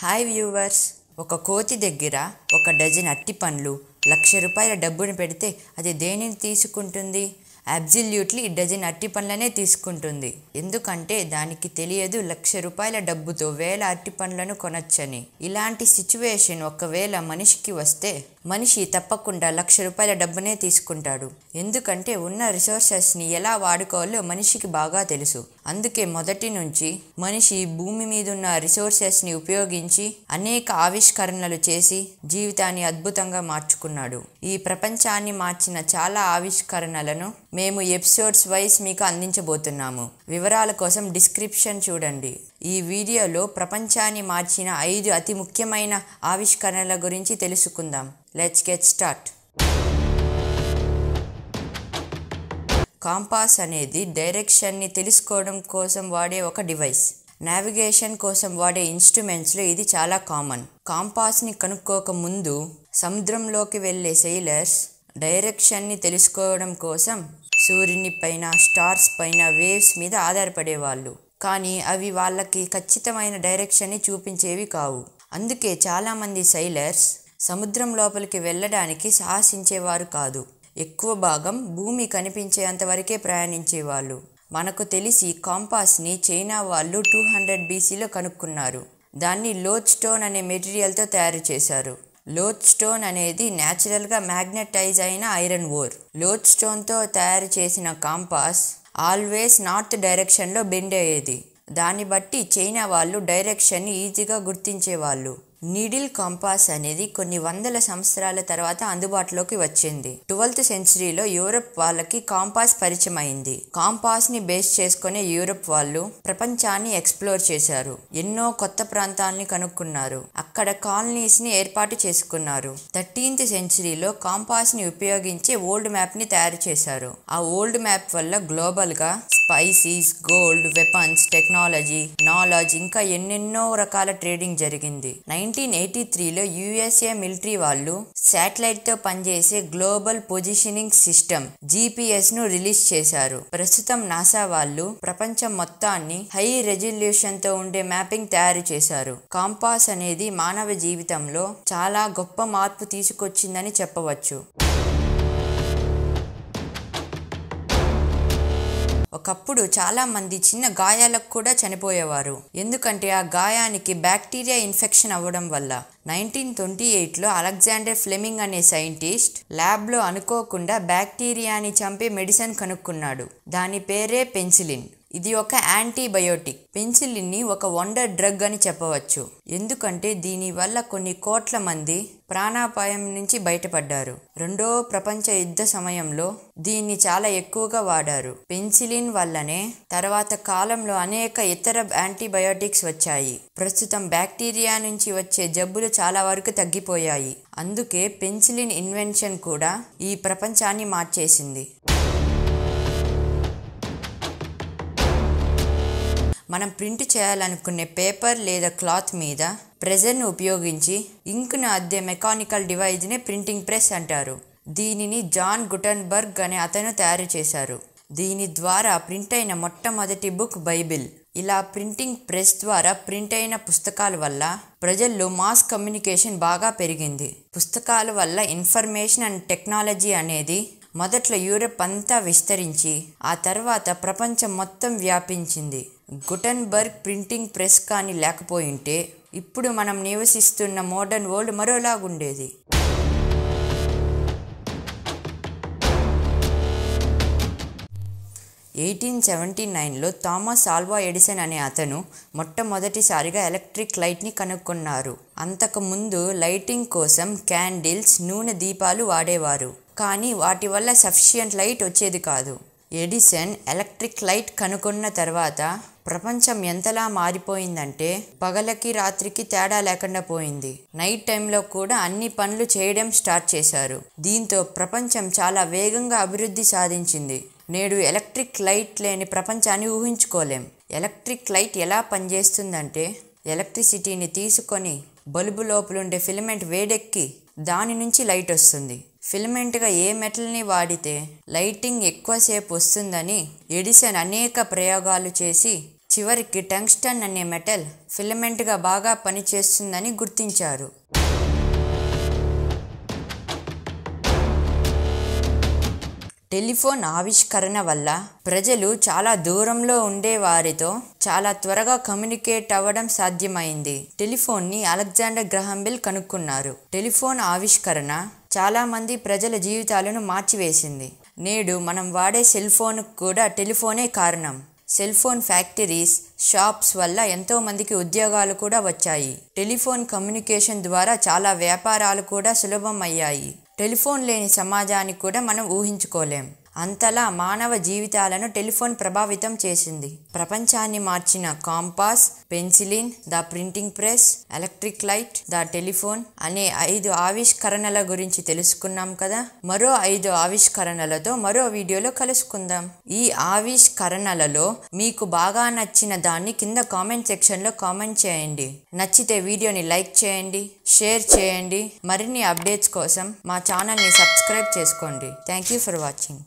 hi viewers ఒక కోతి దగ్గర ఒక డజన్ అట్టి పండ్లు లక్ష రూపాయల డబ్బును పెడితే అది దేనిని తీసుకుంటుంది అబ్జల్యూట్లీ డజన్ అట్టి పండ్లనే తీసుకుంటుంది ఎందుకంటే దానికి తెలియదు లక్ష రూపాయల డబ్బుతో వేల అట్టి పండ్లను కొనొచ్చని ఇలాంటి సిచ్యువేషన్ ఒకవేళ మనిషికి వస్తే మనిషి తప్పకుండా లక్ష రూపాయల డబ్బునే తీసుకుంటాడు ఎందుకంటే ఉన్న రిసోర్సెస్ని ఎలా వాడుకోవాలో మనిషికి బాగా తెలుసు అందుకే మొదటి నుంచి మనిషి భూమి మీద ఉన్న రిసోర్సెస్ని ఉపయోగించి అనేక ఆవిష్కరణలు చేసి జీవితాన్ని అద్భుతంగా మార్చుకున్నాడు ఈ ప్రపంచాన్ని మార్చిన చాలా ఆవిష్కరణలను మేము ఎపిసోడ్స్ వైస్ మీకు అందించబోతున్నాము వివరాల కోసం డిస్క్రిప్షన్ చూడండి ఈ వీడియోలో ప్రపంచాన్ని మార్చిన ఐదు అతి ముఖ్యమైన ఆవిష్కరణల గురించి తెలుసుకుందాం లెట్స్ గెట్ స్టార్ట్ కాంపాస్ అనేది డైరెక్షన్ని తెలుసుకోవడం కోసం వాడే ఒక డివైస్ నావిగేషన్ కోసం వాడే ఇన్స్ట్రుమెంట్స్లో ఇది చాలా కామన్ కాంపాస్ని కనుక్కోక ముందు సముద్రంలోకి వెళ్ళే సెయిలర్స్ డైరెక్షన్ని తెలుసుకోవడం కోసం సూర్యుని పైన స్టార్స్ పైన వేవ్స్ మీద ఆధారపడేవాళ్ళు కానీ అవి వాళ్ళకి ఖచ్చితమైన డైరెక్షన్ని చూపించేవి కావు అందుకే చాలామంది సైలర్స్ సముద్రం లోపలికి వెళ్ళడానికి సాహసించేవారు కాదు ఎక్కువ భాగం భూమి కనిపించేంత వరకే ప్రయాణించేవాళ్ళు మనకు తెలిసి కాంపాస్ని చైనా వాళ్ళు టూ హండ్రెడ్ బీసీలో కనుక్కున్నారు దాన్ని లోడ్ స్టోన్ అనే మెటీరియల్తో తయారు చేశారు లోత్ స్టోన్ అనేది న్యాచురల్గా మ్యాగ్నెటైజ్ అయిన ఐరన్ ఓర్ లోత్ స్టోన్తో తయారు చేసిన కాంపాస్ ఆల్వేస్ నార్త్ డైరెక్షన్లో బెండ్ అయ్యేది దాన్ని బట్టి చైనా వాళ్ళు డైరెక్షన్ని ఈజీగా గుర్తించేవాళ్ళు నీడిల్ కాంపాస్ అనేది కొన్ని వందల సంవత్సరాల తర్వాత అందుబాటులోకి వచ్చింది ట్వెల్త్ సెంచరీలో యూరప్ వాళ్ళకి కాంపాస్ పరిచయం అయింది కాంపాస్ ని బేస్ చేసుకునే యూరప్ వాళ్ళు ప్రపంచాన్ని ఎక్స్ప్లోర్ చేశారు ఎన్నో కొత్త ప్రాంతాలని కనుక్కున్నారు అక్కడ కాలనీస్ ని ఏర్పాటు చేసుకున్నారు థర్టీన్త్ సెంచరీలో కాంపాస్ ని ఉపయోగించి ఓల్డ్ మ్యాప్ ని తయారు చేశారు ఆ ఓల్డ్ మ్యాప్ వల్ల గ్లోబల్ గా spices gold weapons technology knowledge ఇంకా ఎన్నెన్నో రకాల ట్రేడింగ్ జరిగింది నైన్టీన్ ఎయిటీ త్రీలో యుఎస్ఏ మిలిటరీ వాళ్ళు శాటిలైట్తో పనిచేసే గ్లోబల్ పొజిషనింగ్ సిస్టమ్ ను రిలీజ్ చేశారు ప్రస్తుతం నాసా వాళ్ళు ప్రపంచం మొత్తాన్ని హై రెజల్యూషన్తో ఉండే మ్యాపింగ్ తయారు చేశారు కాంపాస్ అనేది మానవ జీవితంలో చాలా గొప్ప మార్పు తీసుకొచ్చిందని చెప్పవచ్చు ఒకప్పుడు చాలామంది చిన్న గాయాలకు కూడా చనిపోయేవారు ఎందుకంటే ఆ గాయానికి బ్యాక్టీరియా ఇన్ఫెక్షన్ అవ్వడం వల్ల నైన్టీన్ ట్వంటీ ఎయిట్లో అలెగ్జాండర్ ఫ్లెమింగ్ అనే సైంటిస్ట్ ల్యాబ్లో అనుకోకుండా బ్యాక్టీరియాని చంపే మెడిసిన్ కనుక్కున్నాడు దాని పేరే పెన్సిలిన్ ఇది ఒక యాంటీబయోటిక్ పెన్సిలిన్ని ఒక వండర్ డ్రగ్ అని చెప్పవచ్చు ఎందుకంటే దీని వల్ల కొన్ని కోట్ల మంది ప్రాణాపాయం నుంచి బయటపడ్డారు రెండో ప్రపంచ యుద్ధ సమయంలో దీన్ని చాలా ఎక్కువగా వాడారు పెన్సిలిన్ వల్లనే తర్వాత కాలంలో అనేక ఇతర యాంటీబయోటిక్స్ వచ్చాయి ప్రస్తుతం బ్యాక్టీరియా నుంచి వచ్చే జబ్బులు చాలా వరకు తగ్గిపోయాయి అందుకే పెన్సిలిన్ ఇన్వెన్షన్ కూడా ఈ ప్రపంచాన్ని మార్చేసింది మనం ప్రింట్ చేయాలనుకునే పేపర్ లేదా క్లాత్ మీద ప్రెజర్ను ఉపయోగించి ఇంక్ను అద్దే మెకానికల్ డివైజ్నే ప్రింటింగ్ ప్రెస్ అంటారు దీనిని జాన్ గుటన్బర్గ్ అనే అతను తయారు చేశారు దీని ద్వారా ప్రింట్ అయిన మొట్టమొదటి బుక్ బైబిల్ ఇలా ప్రింటింగ్ ప్రెస్ ద్వారా ప్రింట్ అయిన పుస్తకాల వల్ల ప్రజల్లో మాస్ కమ్యూనికేషన్ బాగా పెరిగింది పుస్తకాల వల్ల ఇన్ఫర్మేషన్ అండ్ టెక్నాలజీ అనేది మొదట్లో యూరప్ అంతా విస్తరించి ఆ తర్వాత ప్రపంచం మొత్తం వ్యాపించింది గుటన్బర్గ్ ప్రింటింగ్ ప్రెస్ కానీ లేకపోయింటే ఇప్పుడు మనం నివసిస్తున్న మోడర్న్ వరల్డ్ మరోలాగుండేది ఎయిటీన్ సెవెంటీ నైన్లో థామస్ ఆల్వా ఎడిసన్ అనే అతను మొట్టమొదటిసారిగా ఎలక్ట్రిక్ లైట్ని కనుక్కున్నారు అంతకుముందు లైటింగ్ కోసం క్యాండిల్స్ నూనె దీపాలు వాడేవారు కానీ వాటి వల్ల సఫిషియంట్ లైట్ వచ్చేది కాదు ఎడిసన్ ఎలక్ట్రిక్ లైట్ కనుగొన్న తర్వాత ప్రపంచం ఎంతలా మారిపోయిందంటే పగలకి రాత్రికి తేడా లేకుండా పోయింది నైట్ టైంలో కూడా అన్ని పనులు చేయడం స్టార్ట్ చేశారు దీంతో ప్రపంచం చాలా వేగంగా అభివృద్ధి సాధించింది నేడు ఎలక్ట్రిక్ లైట్ లేని ప్రపంచాన్ని ఊహించుకోలేం ఎలక్ట్రిక్ లైట్ ఎలా పనిచేస్తుందంటే ఎలక్ట్రిసిటీని తీసుకొని బల్బు లోపలుండే ఫిలమెంట్ వేడెక్కి దాని నుంచి లైట్ వస్తుంది ఫిలమెంట్గా ఏ మెటల్ని వాడితే లైటింగ్ ఎక్కువసేపు వస్తుందని ఎడిసన్ అనేక ప్రయోగాలు చేసి చివరికి టంగ్స్టన్ అనే మెటల్ ఫిలమెంట్గా బాగా పనిచేస్తుందని గుర్తించారు టెలిఫోన్ ఆవిష్కరణ వల్ల ప్రజలు చాలా దూరంలో ఉండే వారితో చాలా త్వరగా కమ్యూనికేట్ అవ్వడం సాధ్యమైంది టెలిఫోన్ని అలెగ్జాండర్ గ్రహంబిల్ కనుక్కున్నారు టెలిఫోన్ ఆవిష్కరణ చాలామంది ప్రజల జీవితాలను మార్చివేసింది నేడు మనం వాడే సెల్ ఫోన్ కూడా టెలిఫోనే కారణం సెల్ ఫోన్ ఫ్యాక్టరీస్ షాప్స్ వల్ల ఎంతోమందికి ఉద్యోగాలు కూడా వచ్చాయి టెలిఫోన్ కమ్యూనికేషన్ ద్వారా చాలా వ్యాపారాలు కూడా సులభం అయ్యాయి టెలిఫోన్ లేని సమాజాన్ని కూడా మనం ఊహించుకోలేం అంతలా మానవ జీవితాలను టెలిఫోన్ ప్రభావితం చేసింది ప్రపంచాన్ని మార్చిన compass penicillin the printing press electric light the telephone అనే ఐదు ఆవిష్కరణల గురించి తెలుసుకున్నాం కదా మరో ఐదు ఆవిష్కరణలతో మరో వీడియోలో కలుసుకుందాం ఈ ఆవిష్కరణలలో మీకు బాగా నచ్చిన దాన్ని కింద కామెంట్ సెక్షన్లో కామెంట్ చేయండి నచ్చితే వీడియోని లైక్ చేయండి షేర్ చేయండి మరిన్ని అప్డేట్స్ కోసం మా ఛానల్ని సబ్స్క్రైబ్ చేసుకోండి థ్యాంక్ యూ ఫర్ వాచింగ్